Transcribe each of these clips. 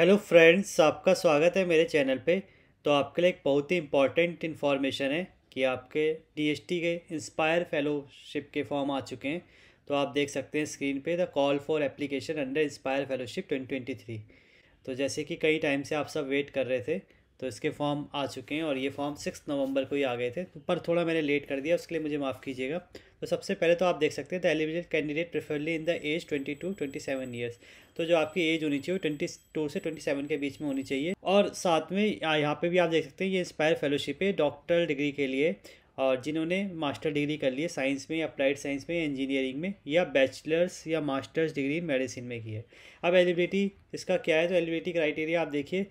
hello friends आपका स्वागत है मेरे चैनल पे तो आपके लिए एक बहुत ही इम्पॉर्टेंट इन्फॉर्मेशन है कि आपके डीएसटी के इंस्पायर फेलोशिप के फॉर्म आ चुके हैं तो आप देख सकते हैं स्क्रीन पे the call for application under Inspire fellowship 2023 तो जैसे कि कई टाइम से आप सब वेट कर रहे थे तो इसके फॉर्म आ चुके हैं और ये फॉर्म सिक्स नवंबर को ही आ गए थे तो पर थोड़ा मैंने लेट कर दिया उसके लिए मुझे माफ़ कीजिएगा तो सबसे पहले तो आप देख सकते हैं the eligible candidate preferably in the age twenty two twenty seven years तो जो आपकी एज होनी चाहिए वो ट्वेंटी टू से ट्वेंटी सेवन के बीच में होनी चाहिए और साथ में यहाँ पे भी आप देख सकते हैं ये इंस्पायर फेलोशिप है डॉक्टर डिग्री के लिए और जिन्होंने मास्टर डिग्री कर ली है साइंस में अप्लाइड साइंस में इंजीनियरिंग में या बैचलर्स या मास्टर्स डिग्री मेडिसिन में की है अब एलिबिलिटी इसका क्या है तो एलिबिलिटी क्राइटेरिया आप देखिए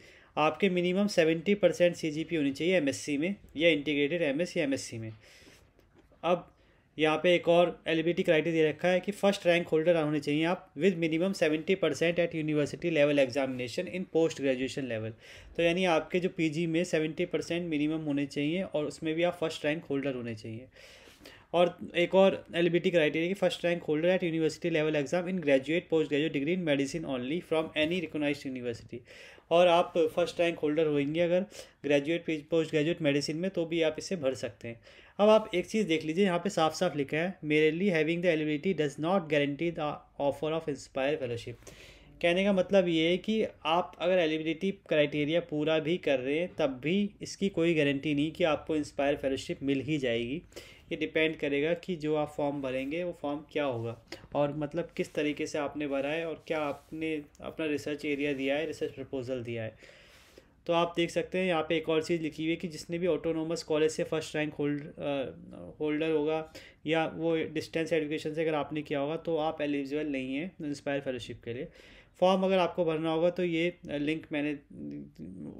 आपके मिनिमम सेवेंटी परसेंट सी होनी चाहिए एम में या इंटीग्रेटेड एम या एम में अब यहाँ पे एक और एलिबिलिटी क्राइटेरिया रखा है कि फर्स्ट रैंक होल्डर होने चाहिए आप with minimum seventy percent at university level examination in post graduation level तो यानी आपके जो पीजी में सेवेंटी परसेंट मिनिमम होने चाहिए और उसमें भी आप फर्स्ट रैंक होल्डर होने चाहिए और एक और एल क्राइटेरिया की first rank holder at university level exam in graduate post graduate degree in medicine only from any recognise university और आप फर्स्ट रैंक होल्डर होंगे अगर ग्रेजुएट पोस्ट ग्रेजुएट मेडिसिन में तो भी आप इसे भर सकते हैं अब आप एक चीज़ देख लीजिए यहाँ पे साफ साफ लिखा है मेरे लिए having the eligibility does not guarantee the offer of Inspire fellowship कहने का मतलब ये है कि आप अगर एलिजिबिलिटी क्राइटेरिया पूरा भी कर रहे हैं तब भी इसकी कोई गारंटी नहीं कि आपको इंस्पायर फेलोशिप मिल ही जाएगी ये डिपेंड करेगा कि जो आप फॉर्म भरेंगे वो फॉर्म क्या होगा और मतलब किस तरीके से आपने भरा है और क्या आपने अपना रिसर्च एरिया दिया है रिसर्च प्रपोजल दिया है तो आप देख सकते हैं यहाँ पे एक और चीज़ लिखी हुई है कि जिसने भी ऑटोनोमस कॉलेज से फर्स्ट रैंक होल्ड होल्डर होगा या वो डिस्टेंस एजुकेशन से अगर आपने किया होगा तो आप एलिजिबल नहीं हैं इंस्पायर फेलोशिप के लिए फॉर्म अगर आपको भरना होगा तो ये लिंक मैंने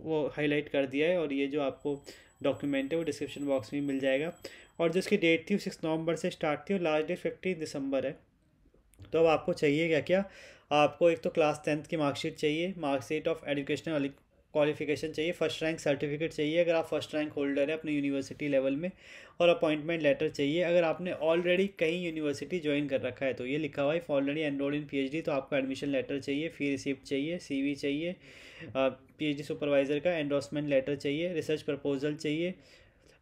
वो हाईलाइट कर दिया है और ये जो आपको डॉक्यूमेंट है वो डिस्क्रिप्शन बॉक्स में मिल जाएगा और जो इसकी डेट थी वो सिक्स नवंबर से स्टार्ट थी और लास्ट डेट फिफ्टीन दिसंबर है तो अब आपको चाहिए क्या क्या आपको एक तो क्लास टेंथ की मार्कशीट चाहिए मार्कशीट ऑफ एजुकेशनल क्वालिफिकेशन चाहिए फर्स्ट रैंक सर्टिफिकेट चाहिए अगर आप फर्स्ट रैंक होल्डर हैं अपने यूनिवर्सिटी लेवल में और अपॉइंटमेंट लेटर चाहिए अगर आपने ऑलरेडी कहीं यूनिवर्सिटी ज्वाइन कर रखा है तो ये लिखा हुआ है ऑलरेडी एनरोल्ड इन पीएचडी तो आपको एडमिशन लेटर चाहिए फी रिसिप्ट चाहिए सी चाहिए पी सुपरवाइज़र का एंडोसमेंट लेटर चाहिए रिसर्च प्रपोजल चाहिए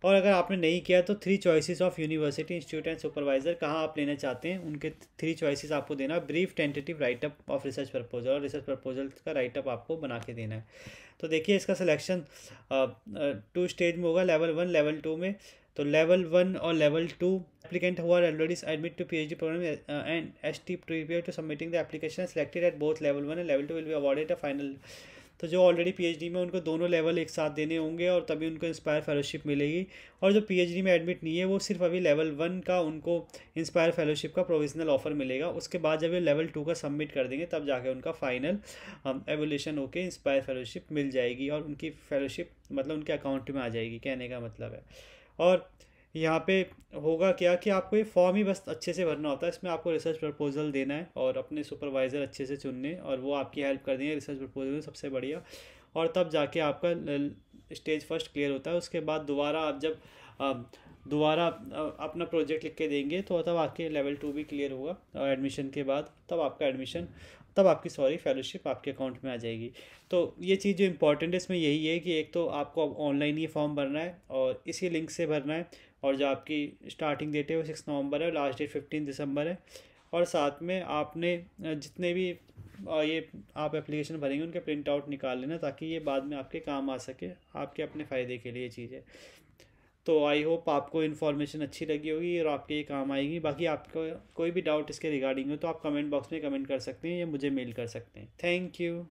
और अगर आपने नहीं किया तो three choices of university institute and supervisor कहाँ आप लेना चाहते हैं उनके थ्री चॉइसेस आपको देना brief tentative write up of research proposal और रिसर्च प्रपोजल का राइटअप आपको बना के देना है तो देखिए इसका सिलेक्शन टू स्टेज में होगा लेवल वन लेवल टू में तो लेवल वन और लेवल टू एप्लीकेंट हुआ already admit to to program and S T ST prepare to submitting the application selected at both level 1 and level 2 will be final तो जो already PhD में उनको दोनों level एक साथ देने होंगे और तभी उनको इंस्पायर फेलोशिप मिलेगी और जो पीएचडी में एडमिट नहीं है वो सिर्फ अभी लेवल वन का उनको इंस्पायर फेलोशिप का प्रोविजनल ऑफर मिलेगा उसके बाद जब ये लेवल टू का सबमिट कर देंगे तब जाके उनका फाइनल एवोल्यूशन होकर इंस्पायर फेलोशिप मिल जाएगी और उनकी फेलोशिप मतलब उनके अकाउंट में आ जाएगी कहने का मतलब है और यहाँ पे होगा क्या कि आपको ये फॉर्म ही बस अच्छे से भरना होता है इसमें आपको रिसर्च प्रपोजल देना है और अपने सुपरवाइज़र अच्छे से चुनने और वो आपकी हेल्प कर देंगे रिसर्च प्रपोजल में सबसे बढ़िया और तब जाके आपका स्टेज फर्स्ट क्लियर होता है उसके बाद दोबारा आप जब दोबारा अपना प्रोजेक्ट लिख के देंगे तो तब आपके लेवल टू भी क्लियर होगा और एडमिशन के बाद तब आपका एडमिशन तब आपकी सॉरी फेलोशिप आपके अकाउंट में आ जाएगी तो ये चीज़ जो इम्पोर्टेंट है इसमें यही है कि एक तो आपको ऑनलाइन ही फॉर्म भरना है और इसी लिंक से भरना है और जो आपकी स्टार्टिंग डेट है वो सिक्स नवंबर है लास्ट डेट फिफ्टीन दिसंबर है और साथ में आपने जितने भी ये आप एप्लीकेशन भरेंगे उनके प्रिंट आउट निकाल लेना ताकि ये बाद में आपके काम आ सके आपके अपने फ़ायदे के लिए चीज़ है तो आई होप आपको इन्फॉर्मेशन अच्छी लगी होगी और आपके ये काम आएगी बाकी आपको कोई भी डाउट इसके रिगार्डिंग हो तो आप कमेंट बॉक्स में कमेंट कर सकते हैं या मुझे मेल कर सकते हैं थैंक यू